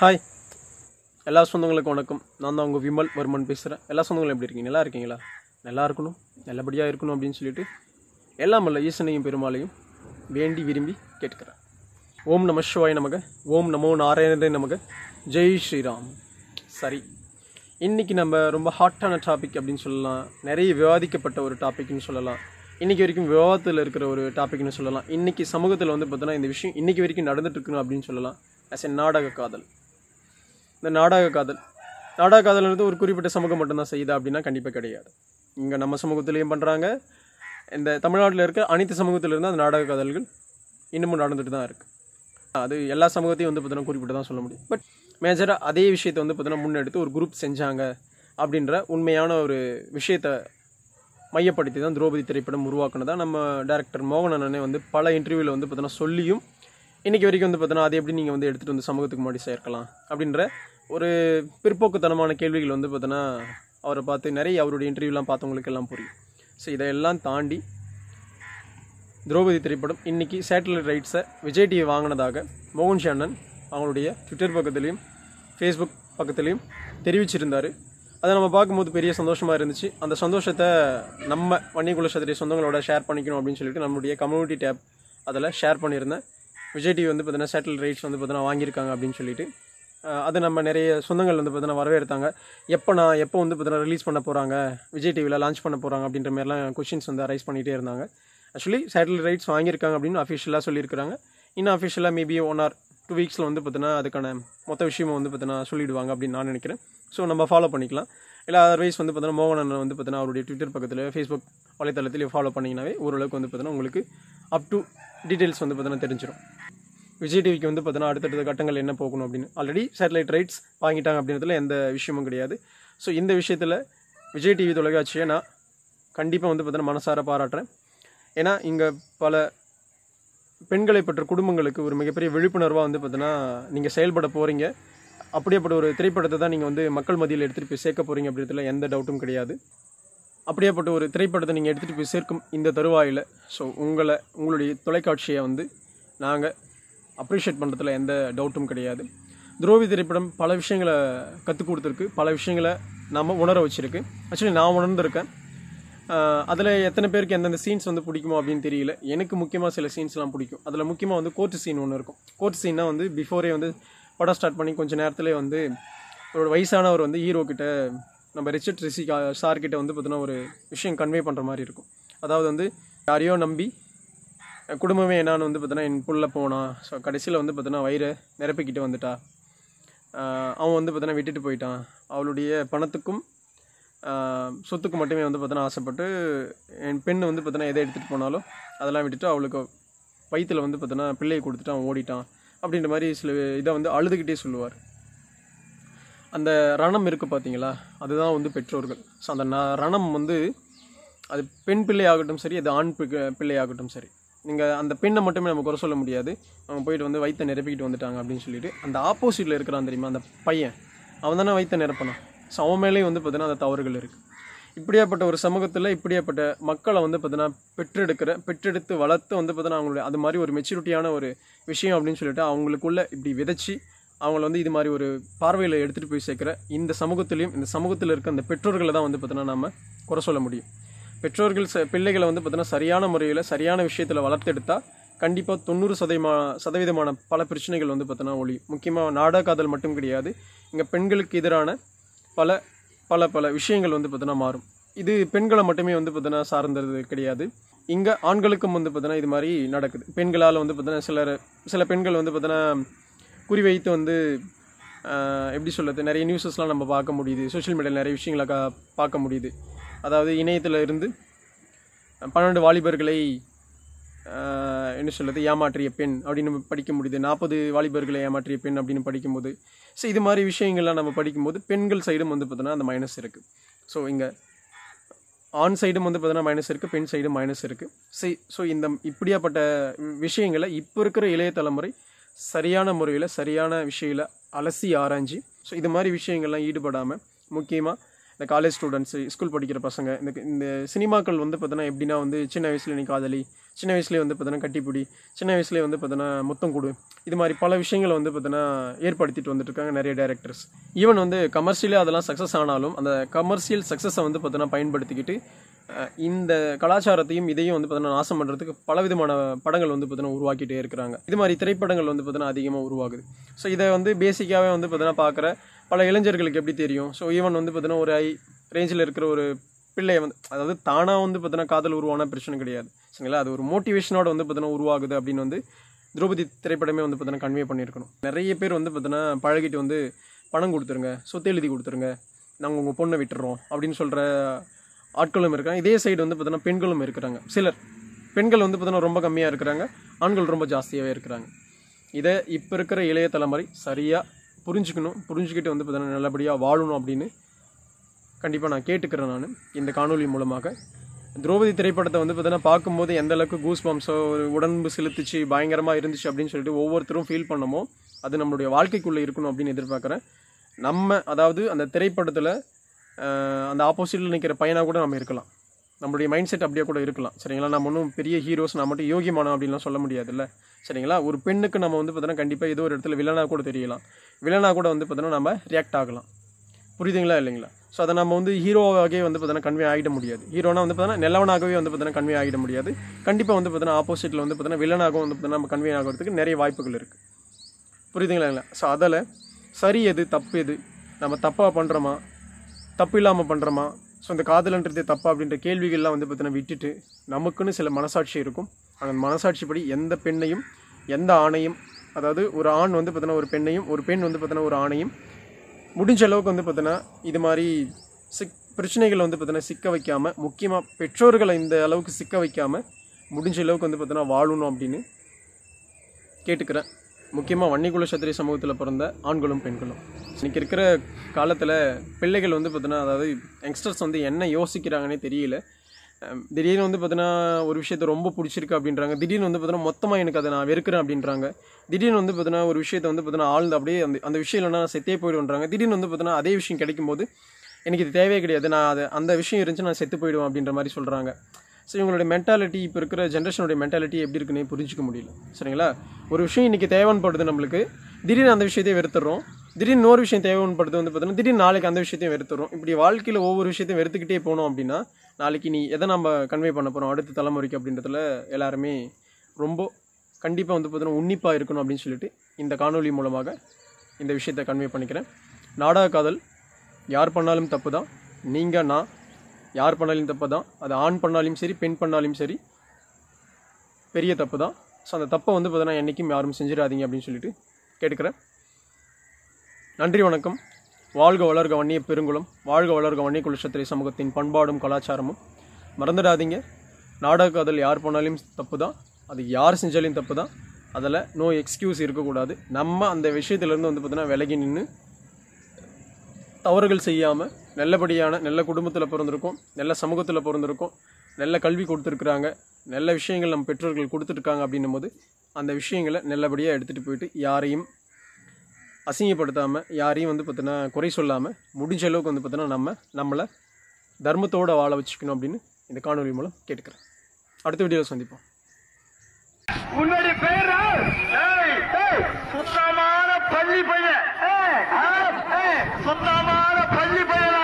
hi எல்லா சொந்தங்களுக்கும் வணக்கம் நான் தான் உங்கள் விமல் வர்மன் பேசுகிறேன் எல்லா சொந்தங்களும் எப்படி இருக்கீங்க நல்லா இருக்கீங்களா நல்லா இருக்கணும் நல்லபடியாக இருக்கணும் அப்படின்னு சொல்லிட்டு எல்லாம் இல்லை ஈசனையும் பெருமாளையும் வேண்டி விரும்பி கேட்குறேன் ஓம் நம சிவாய் நமக ஓம் நமோ நாராயணரே நமக ஜெய் ஸ்ரீராம் சரி இன்றைக்கி நம்ம ரொம்ப ஹாட்டான டாபிக் அப்படின்னு சொல்லலாம் நிறைய விவாதிக்கப்பட்ட ஒரு டாபிக்னு சொல்லலாம் இன்றைக்கி வரைக்கும் விவாதத்தில் இருக்கிற ஒரு டாபிக்னு சொல்லலாம் இன்றைக்கி சமூகத்தில் வந்து பார்த்தோன்னா இந்த விஷயம் இன்றைக்கி வரைக்கும் இருக்கணும் அப்படின்னு சொல்லலாம் ஆஸ் எ நாடக காதல் இந்த நாடக காதல் நாடக காதல்ன்றது ஒரு குறிப்பிட்ட சமூகம் மட்டும்தான் செய்யுதா அப்படின்னா கண்டிப்பாக கிடையாது இங்கே நம்ம சமூகத்துலேயும் பண்ணுறாங்க இந்த தமிழ்நாட்டில் இருக்க அனைத்து சமூகத்திலிருந்து அந்த நாடக காதல்கள் இன்னமும் நடந்துட்டு தான் இருக்குது அது எல்லா சமூகத்தையும் வந்து பார்த்தீங்கன்னா குறிப்பிட்டு தான் சொல்ல முடியும் பட் மேஜராக அதே விஷயத்தை வந்து பார்த்தீங்கன்னா முன்னெடுத்து ஒரு குரூப் செஞ்சாங்க அப்படின்ற உண்மையான ஒரு விஷயத்தை மையப்படுத்தி தான் திரௌபதி திரைப்படம் உருவாக்குனதாக நம்ம டேரக்டர் மோகன் அண்ணனே வந்து பல இன்டர்வியூவில் வந்து பார்த்தீங்கன்னா சொல்லியும் இன்றைக்கி வரைக்கும் வந்து பார்த்தோன்னா அதை எப்படி நீங்கள் வந்து எடுத்துகிட்டு வந்து சமூகத்துக்கு முன்னாடி சேர்க்கலாம் அப்படின்ற ஒரு பிற்போக்குத்தனமான கேள்விகள் வந்து பார்த்தோன்னா அவரை பார்த்து நிறைய அவருடைய இன்டர்வியூலாம் பார்த்தவங்களுக்கு எல்லாம் புரியும் ஸோ இதையெல்லாம் தாண்டி திரௌபதி திரைப்படம் இன்றைக்கி சேட்டலைட் ரைட்ஸை விஜய் டிவி வாங்கினதாக மோகன் ஷானன் அவங்களுடைய ட்விட்டர் பக்கத்துலேயும் ஃபேஸ்புக் பக்கத்துலேயும் தெரிவிச்சிருந்தார் அதை நம்ம பார்க்கும்போது பெரிய சந்தோஷமாக இருந்துச்சு அந்த சந்தோஷத்தை நம்ம வன்னிக்குள சதுரிய சொந்தங்களோட ஷேர் பண்ணிக்கணும் அப்படின்னு சொல்லிட்டு நம்மளுடைய கம்யூனிட்டி டேப் அதில் ஷேர் பண்ணியிருந்தேன் விஜய் டிவி வந்து பார்த்தீங்கன்னா சேட்டல் ரைட்ஸ் வந்து பார்த்தீங்கன்னா வாங்கியிருக்காங்க அப்படின்னு சொல்லிட்டு அது நம்ம நிறைய சொந்தங்கள் வந்து பார்த்தீங்கன்னா வரவேற்பாங்க எப்போ நான் எப்போ வந்து பார்த்தீங்கன்னா ரிலீஸ் பண்ண போகிறாங்க விஜய் டிவியில் லான்ச் பண்ண போகிறாங்க அப்படின்ற மாதிரிலாம் கொஷின்ஸ் வந்து அரைஸ் பண்ணிகிட்டே இருந்தாங்க ஆக்சுவலி சேட்டல் ரைட்ஸ் வாங்கியிருக்காங்க அப்படின்னு அஃபிஷியலாக சொல்லியிருக்கிறாங்க இன்னும் அஃபிஷியலாக மேபி ஒன் ஆர் டூ வீக்ஸில் வந்து பார்த்தீங்கன்னா அதுக்கான மொத்த விஷயமும் வந்து பார்த்தீங்கன்னா சொல்லிவிடுவாங்க அப்படின்னு நான் நினைக்கிறேன் ஸோ நம்ம ஃபாலோ பண்ணிக்கலாம் இல்லை அதர்வைஸ் வந்து பார்த்தீங்கன்னா மோகனன் வந்து பார்த்தீங்கன்னா அவருடைய ட்விட்டர் பக்கத்தில் ஃபேஸ்புக் வலைத்தளத்திலேயே ஃபாலோ பண்ணிங்கனாவே ஓரளவுக்கு வந்து பார்த்தீங்கன்னா உங்களுக்கு அப் டு டீட்டெயில்ஸ் வந்து பார்த்தீங்கன்னா தெரிஞ்சிடும் விஜய் டிவிக்கு வந்து பார்த்தீங்கன்னா அடுத்தடுத்த கட்டங்கள் என்ன போகணும் அப்படின்னு ஆல்ரெடி சேட்டலைட் ரைட்ஸ் வாங்கிட்டாங்க அப்படின்றதுல எந்த விஷயமும் கிடையாது ஸோ இந்த விஷயத்தில் விஜய் டிவி தொலைக்காட்சியை நான் கண்டிப்பாக வந்து பார்த்தீங்கன்னா மனசார பாராட்டுறேன் ஏன்னா இங்கே பல பெண்களை பற்ற குடும்பங்களுக்கு ஒரு மிகப்பெரிய விழிப்புணர்வாக வந்து பார்த்தீங்கன்னா நீங்கள் செயல்பட போகிறீங்க அப்படியேப்பட்ட ஒரு திரைப்படத்தை தான் நீங்கள் வந்து மக்கள் மதியில் எடுத்துகிட்டு போய் சேர்க்க போகிறீங்க அப்படின்றதுல எந்த டவுட்டும் கிடையாது அப்படியேப்பட்ட ஒரு திரைப்படத்தை நீங்கள் எடுத்துகிட்டு போய் சேர்க்கும் இந்த தருவாயில் ஸோ உங்களை உங்களுடைய தொலைக்காட்சியை வந்து நாங்கள் அப்ரிஷியேட் பண்ணுறதுல எந்த டவுட்டும் கிடையாது துரோவி திரைப்படம் பல விஷயங்களை கற்றுக் கொடுத்துருக்கு பல விஷயங்களை நாம் உணர வச்சுருக்கு ஆக்சுவலி நான் உணர்ந்திருக்கேன் அதில் எத்தனை பேருக்கு எந்தெந்த சீன்ஸ் வந்து பிடிக்குமோ அப்படின்னு தெரியல எனக்கு முக்கியமாக சில சீன்ஸ்லாம் பிடிக்கும் அதில் முக்கியமாக வந்து கோர்ட் சீன் ஒன்று இருக்கும் கோர்ட் சீனாக வந்து பிஃபோரே வந்து படம் ஸ்டார்ட் பண்ணி கொஞ்சம் நேரத்தில் வந்து அவரோட வயசானவர் வந்து ஹீரோ கிட்ட நம்ம ரிச்சர்ட் ரிசி சார்கிட்ட வந்து பார்த்தீங்கன்னா ஒரு விஷயம் கன்வே பண்ணுற மாதிரி இருக்கும் அதாவது வந்து யாரையோ நம்பி குடும்பமே என்னான்னு வந்து பார்த்தீங்கன்னா புள்ள போனான் ஸோ கடைசியில் வந்து பார்த்தீங்கன்னா வயிறு நிரப்பிக்கிட்டு வந்துட்டா அவன் வந்து பார்த்தீங்கன்னா விட்டுட்டு போயிட்டான் அவளுடைய பணத்துக்கும் சொத்துக்கு மட்டுமே வந்து பார்த்தோன்னா ஆசைப்பட்டு என் பெண் வந்து பார்த்தினா எதை எடுத்துகிட்டு போனாலும் அதெல்லாம் விட்டுட்டு அவளுக்கு வயிற்றுல வந்து பார்த்தோன்னா பிள்ளையை கொடுத்துட்டு ஓடிட்டான் அப்படின்ற மாதிரி சில இதை வந்து அழுதுகிட்டே சொல்லுவார் அந்த ரணம் இருக்குது பார்த்தீங்களா அதுதான் வந்து பெற்றோர்கள் ஸோ அந்த ரணம் வந்து அது பெண் பிள்ளை ஆகட்டும் சரி அது ஆண் பிள்ளையாகட்டும் சரி நீங்கள் அந்த பெண்ணை மட்டுமே நம்ம குறை சொல்ல முடியாது அவங்க போயிட்டு வந்து வயிற்ற நிரப்பிக்கிட்டு வந்துட்டாங்க அப்படின்னு சொல்லிட்டு அந்த ஆப்போசிட்டில் இருக்கிறான் தெரியுமா அந்த பையன் அவன் தானே வயிற்ற நிரப்பினான் ஸோ அவன் மேலேயும் வந்து பார்த்தீங்கன்னா அந்த தவறுகள் இருக்குது இப்படியாப்பட்ட ஒரு சமூகத்தில் இப்படியாப்பட்ட மக்களை வந்து பார்த்தீங்கன்னா பெற்றெடுக்கிற பெற்றெடுத்து வளர்த்து வந்து பார்த்தீங்கன்னா அவங்களுடைய அது மாதிரி ஒரு மெச்சூரிட்டியான ஒரு விஷயம் அப்படின்னு சொல்லிட்டு அவங்களுக்குள்ள இப்படி விதைச்சி அவங்கள வந்து இது மாதிரி ஒரு பார்வையில் எடுத்துகிட்டு போய் சேர்க்குற இந்த சமூகத்திலையும் இந்த சமூகத்தில் இருக்க அந்த பெற்றோர்களை தான் வந்து பார்த்தீங்கன்னா நம்ம குறை சொல்ல முடியும் பெற்றோர்கள் ச பிள்ளைகளை வந்து பார்த்தீங்கன்னா சரியான முறையில் சரியான விஷயத்தில் வளர்த்தெடுத்தா கண்டிப்பாக தொண்ணூறு சதவீதமா சதவீதமான பல பிரச்சனைகள் வந்து பார்த்தோன்னா ஒளி முக்கியமாக நாடா காதல் மட்டும் கிடையாது இங்கே பெண்களுக்கு எதிரான பல பல பல விஷயங்கள் வந்து பார்த்தோன்னா மாறும் இது பெண்களை மட்டுமே வந்து பார்த்தோன்னா சார்ந்தது கிடையாது இங்கே ஆண்களுக்கும் வந்து பார்த்தோன்னா இது மாதிரி நடக்குது பெண்களால் வந்து பார்த்தோன்னா சிலர் சில பெண்கள் வந்து பார்த்தோன்னா குறிவைத்து வந்து எப்படி சொல்கிறது நிறைய நியூஸஸ்லாம் நம்ம பார்க்க முடியுது சோஷியல் மீடியாவில் நிறைய விஷயங்களை பார்க்க முடியுது அதாவது இணையத்தில் இருந்து பன்னெண்டு வாலிபர்களை என்ன சொல்கிறது ஏமாற்றிய பெண் அப்படின்னு படிக்க முடியுது நாற்பது வாலிபர்களை ஏமாற்றிய பெண் அப்படின்னு படிக்கும்போது ஸோ இது மாதிரி விஷயங்கள்லாம் நம்ம படிக்கும்போது பெண்கள் சைடும் வந்து பார்த்தோன்னா அந்த மைனஸ் இருக்குது ஸோ இங்கே ஆண் சைடும் வந்து பார்த்தீங்கன்னா மைனஸ் இருக்குது பெண் சைடும் மைனஸ் இருக்குது சரி ஸோ இந்த இப்படியாப்பட்ட விஷயங்களை இப்போ இருக்கிற இளைய தலைமுறை சரியான முறையில் சரியான விஷயில அலசி ஆராய்ஞ்சி ஸோ இது மாதிரி விஷயங்கள்லாம் ஈடுபடாமல் முக்கியமாக இந்த காலேஜ் ஸ்டூடெண்ட்ஸு ஸ்கூல் படிக்கிற பசங்க இந்த இந்த சினிமாக்கள் வந்து பார்த்தோன்னா எப்படின்னா வந்து சின்ன வயசுல நீ காதலி சின்ன வயசுலேயே வந்து பார்த்தோன்னா கட்டிப்பிடி சின்ன வயசுலேயே வந்து பார்த்தோன்னா முத்தம் கொடு இது மாதிரி பல விஷயங்களை வந்து பார்த்தோன்னா ஏற்படுத்திட்டு வந்துட்டுருக்காங்க நிறைய டேரக்டர்ஸ் ஈவன் வந்து கமர்ஷியலே அதெல்லாம் சக்ஸஸ் ஆனாலும் அந்த கமர்ஷியல் சக்ஸஸை வந்து பார்த்தோன்னா பயன்படுத்திக்கிட்டு இந்த கலாச்சாரத்தையும் இதையும் வந்து பார்த்தோன்னா நாசம் பண்ணுறதுக்கு பலவிதமான படங்கள் வந்து பார்த்தோன்னா உருவாக்கிட்டே இருக்கிறாங்க இது மாதிரி திரைப்படங்கள் வந்து பார்த்தோன்னா அதிகமாக உருவாகுது ஸோ இதை வந்து பேசிக்காகவே வந்து பார்த்தோன்னா பார்க்குற பல இளைஞர்களுக்கு எப்படி தெரியும் ஸோ ஈவன் வந்து பார்த்தீங்கன்னா ஒரு ஐ ரேஞ்சில் இருக்கிற ஒரு பிள்ளையை வந்து அதாவது தானாக வந்து பார்த்தீங்கன்னா காதல் உருவான பிரச்சனை கிடையாது சரிங்களா அது ஒரு மோட்டிவேஷனோட வந்து பார்த்தீங்கன்னா உருவாகுது அப்படின்னு வந்து திரௌபதி திரைப்படமே வந்து பார்த்தீங்கன்னா கன்வே பண்ணியிருக்கணும் நிறைய பேர் வந்து பார்த்தீங்கன்னா பழகிட்டு வந்து பணம் கொடுத்துருங்க சொத்து எழுதி கொடுத்துருங்க நாங்கள் உங்கள் பொண்ணை விட்டுறோம் அப்படின்னு சொல்கிற ஆட்களும் இருக்காங்க இதே சைடு வந்து பார்த்தீங்கன்னா பெண்களும் இருக்கிறாங்க சிலர் பெண்கள் வந்து பார்த்தீங்கன்னா ரொம்ப கம்மியாக இருக்கிறாங்க ஆண்கள் ரொம்ப ஜாஸ்தியாகவே இருக்கிறாங்க இதை இப்போ இருக்கிற இளைய தலைமுறை சரியாக புரிஞ்சுக்கணும் புரிஞ்சுக்கிட்டு வந்து பார்த்தீங்கன்னா நல்லபடியாக வாழணும் அப்படின்னு கண்டிப்பாக நான் கேட்டுக்கிறேன் நான் இந்த காணொலி மூலமாக திரௌபதி திரைப்படத்தை வந்து பார்த்தீங்கன்னா பார்க்கும்போது எந்த அளவுக்கு கூஸ் ஒரு உடம்பு செலுத்துச்சு பயங்கரமாக இருந்துச்சு அப்படின்னு சொல்லிட்டு ஒவ்வொருத்தரும் ஃபீல் பண்ணமோ அது நம்மளுடைய வாழ்க்கைக்குள்ளே இருக்கணும் அப்படின்னு எதிர்பார்க்குறேன் நம்ம அதாவது அந்த திரைப்படத்தில் அந்த ஆப்போசிட்டில் நிற்கிற பையனாக கூட நம்ம இருக்கலாம் நம்மளுடைய மைண்ட் செட் அப்படியே கூட இருக்கலாம் சரிங்களா நம்ம ஒன்றும் பெரிய ஹீரோஸ் நான் மட்டும் யோகிமானம் அப்படின்லாம் சொல்ல முடியாதுல்ல சரிங்களா ஒரு பெண்ணுக்கு நம்ம வந்து பார்த்தோன்னா கண்டிப்பாக ஏதோ ஒரு இடத்துல விலனாக கூட தெரியலாம் விலனாக கூட வந்து பார்த்தோன்னா நம்ம ரியாக்ட் ஆகலாம் புரியுதுங்களா இல்லைங்களா ஸோ அதை நம்ம வந்து ஹீரோவாகவே வந்து பார்த்தோன்னா கன்வே ஆகிட முடியாது ஹீரோனா வந்து பார்த்தோன்னா நிலவனாகவே வந்து பார்த்தோன்னா கன்வே ஆகிட முடியாது கண்டிப்பாக வந்து பார்த்தோன்னா ஆப்போசிட்டில் வந்து பார்த்தோன்னா வில்லனாகவும் வந்து பார்த்தோன்னா நம்ம கன்வே ஆகிறதுக்கு நிறைய வாய்ப்புகள் இருக்குது புரியுதுங்களா இல்லை ஸோ அதில் சரி எது தப்பு எது நம்ம தப்பாக பண்ணுறோமா தப்பு இல்லாமல் பண்ணுறோமா ஸோ இந்த காதலன்றது தப்பா அப்படின்ற கேள்விகள்லாம் வந்து பார்த்தீங்கன்னா விட்டுட்டு நமக்குன்னு சில மனசாட்சி இருக்கும் அந்த மனசாட்சிப்படி எந்த பெண்ணையும் எந்த ஆணையும் அதாவது ஒரு ஆண் வந்து பார்த்தீங்கன்னா ஒரு பெண்ணையும் ஒரு பெண் வந்து பார்த்தீங்கன்னா ஒரு ஆணையும் முடிஞ்ச அளவுக்கு வந்து பார்த்தீங்கன்னா இது மாதிரி சிக் பிரச்சனைகளை வந்து பார்த்தீங்கன்னா சிக்க வைக்காமல் முக்கியமாக பெற்றோர்களை இந்த அளவுக்கு சிக்க வைக்காமல் முடிஞ்ச அளவுக்கு வந்து பார்த்தீங்கன்னா வாழணும் அப்படின்னு கேட்டுக்கிறேன் முக்கியமாக வன்னிக்குல சத்திரிய சமூகத்தில் பிறந்த ஆண்களும் பெண்களும் இன்றைக்கி இருக்கிற காலத்தில் பிள்ளைகள் வந்து பார்த்தீங்கன்னா அதாவது யங்ஸ்டர்ஸ் வந்து என்ன யோசிக்கிறாங்கன்னே தெரியல திடீர்னு வந்து பார்த்தீங்கன்னா ஒரு விஷயத்த ரொம்ப பிடிச்சிருக்கு அப்படின்றாங்க திடீர்னு வந்து பார்த்தீங்கன்னா மொத்தமாக எனக்கு அதை நான் வெறுக்கிறேன் அப்படின்றாங்க திடீர்னு வந்து பார்த்தீங்கன்னா ஒரு விஷயத்த வந்து பார்த்தீங்கன்னா ஆழ்ந்து அப்படியே அந்த அந்த விஷயம் இல்லைனா நான் செத்தே போயிடுன்றாங்க திடீர்னு வந்து பார்த்தீங்கன்னா அதே விஷயம் கிடைக்கும்போது எனக்கு இது தேவையே கிடையாது நான் அது அந்த விஷயம் இருந்துச்சு நான் செத்து போயிடுவேன் அப்படின்ற மாதிரி சொல்கிறாங்க ஸோ இவங்களுடைய மென்டாலிட்டி இப்போ இருக்கிற ஜென்ரேஷனுடைய மென்டாலிட்டி எப்படி இருக்குன்னு புரிஞ்சிக்க முடியல சரிங்களா ஒரு விஷயம் இன்றைக்கி தேவைப்படுது நம்மளுக்கு திடீர்னு அந்த விஷயத்தையும் வெறுத்துறோம் திடீர்னு இன்னொரு விஷயம் தேவைப்படுது வந்து பார்த்தோன்னா திடீர்னு நாளைக்கு அந்த விஷயத்தையும் வெறுத்துறோம் இப்படி வாழ்க்கையில் ஒவ்வொரு விஷயத்தையும் வெறுத்துக்கிட்டே போனோம் அப்படின்னா நாளைக்கு நீ எதை நம்ம கன்வே பண்ண போகிறோம் அடுத்த தலைமுறைக்கு அப்படின்றதுல எல்லாருமே ரொம்ப கண்டிப்பாக வந்து பார்த்தோன்னா உன்னிப்பாக இருக்கணும் அப்படின்னு சொல்லிட்டு இந்த காணொலி மூலமாக இந்த விஷயத்தை கன்வே பண்ணிக்கிறேன் நாடக காதல் யார் பண்ணாலும் தப்பு தான் நீங்கள் நான் யார் பண்ணாலும் தப்பு தான் அது ஆண் பண்ணாலும் சரி பெண் பண்ணாலும் சரி பெரிய தப்பு தான் ஸோ அந்த தப்பை வந்து பார்த்தீங்கன்னா என்றைக்கும் யாரும் செஞ்சிடாதீங்க அப்படின்னு சொல்லிட்டு கேட்டுக்கிறேன் நன்றி வணக்கம் வாழ்க வளர்க வன்னிய பெருங்குளம் வாழ்க வளர்க வன்னிய குலட்சத்திரை சமூகத்தின் பண்பாடும் கலாச்சாரமும் மறந்துடாதீங்க நாடக அதில் யார் போனாலும் தப்பு தான் அது யார் செஞ்சாலும் தப்பு தான் அதில் நோ எக்ஸ்கியூஸ் இருக்கக்கூடாது நம்ம அந்த விஷயத்துலேருந்து வந்து பார்த்தீங்கன்னா விலகி நின்று தவறுகள் செய்யாமல் நல்லபடியான நல்ல குடும்பத்தில் பிறந்திருக்கோம் நல்ல சமூகத்தில் பிறந்திருக்கோம் நல்ல கல்வி கொடுத்துருக்குறாங்க நல்ல விஷயங்கள் நம்ம பெற்றோர்கள் கொடுத்துருக்காங்க அப்படின்னும் போது அந்த விஷயங்களை நல்லபடியாக எடுத்துகிட்டு போயிட்டு யாரையும் அசிங்கப்படுத்தாமல் யாரையும் வந்து பார்த்தினா குறை சொல்லாமல் முடிஞ்ச அளவுக்கு வந்து பார்த்தோன்னா நம்ம நம்மளை தர்மத்தோடு வாழ வச்சுக்கணும் அப்படின்னு இந்த காணொலி மூலம் கேட்டுக்கிறேன் அடுத்த வீடியோவில் சந்திப்போம் சுத்தமான பள்ளி பையன் சுத்தமான பள்ளி பையன்